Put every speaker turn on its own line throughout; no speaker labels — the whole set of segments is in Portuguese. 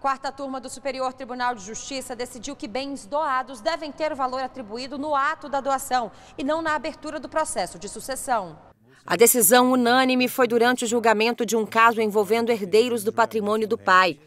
quarta turma do Superior Tribunal de Justiça decidiu que bens doados devem ter valor atribuído no ato da doação e não na abertura do processo de sucessão. A decisão unânime foi durante o julgamento de um caso envolvendo herdeiros do patrimônio do pai.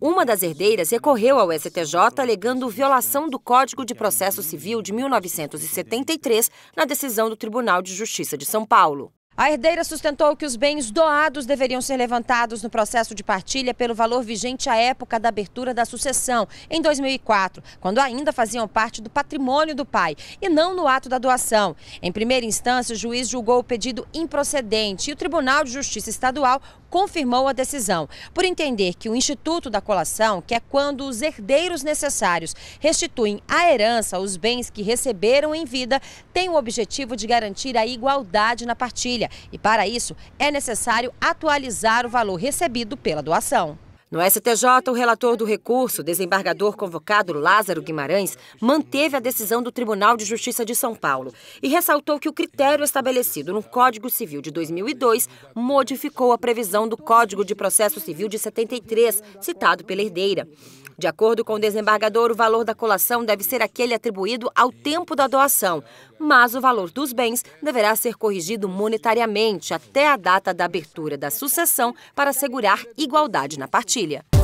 Uma das herdeiras recorreu ao STJ alegando violação do Código de Processo Civil de 1973 na decisão do Tribunal de Justiça de São Paulo. A herdeira sustentou que os bens doados deveriam ser levantados no processo de partilha pelo valor vigente à época da abertura da sucessão, em 2004, quando ainda faziam parte do patrimônio do pai, e não no ato da doação. Em primeira instância, o juiz julgou o pedido improcedente e o Tribunal de Justiça Estadual confirmou a decisão, por entender que o Instituto da Colação, que é quando os herdeiros necessários restituem à herança os bens que receberam em vida, tem o objetivo de garantir a igualdade na partilha e para isso, é necessário atualizar o valor recebido pela doação. No STJ, o relator do recurso, desembargador convocado Lázaro Guimarães, manteve a decisão do Tribunal de Justiça de São Paulo e ressaltou que o critério estabelecido no Código Civil de 2002 modificou a previsão do Código de Processo Civil de 73, citado pela herdeira. De acordo com o desembargador, o valor da colação deve ser aquele atribuído ao tempo da doação, mas o valor dos bens deverá ser corrigido monetariamente até a data da abertura da sucessão para assegurar igualdade na partilha.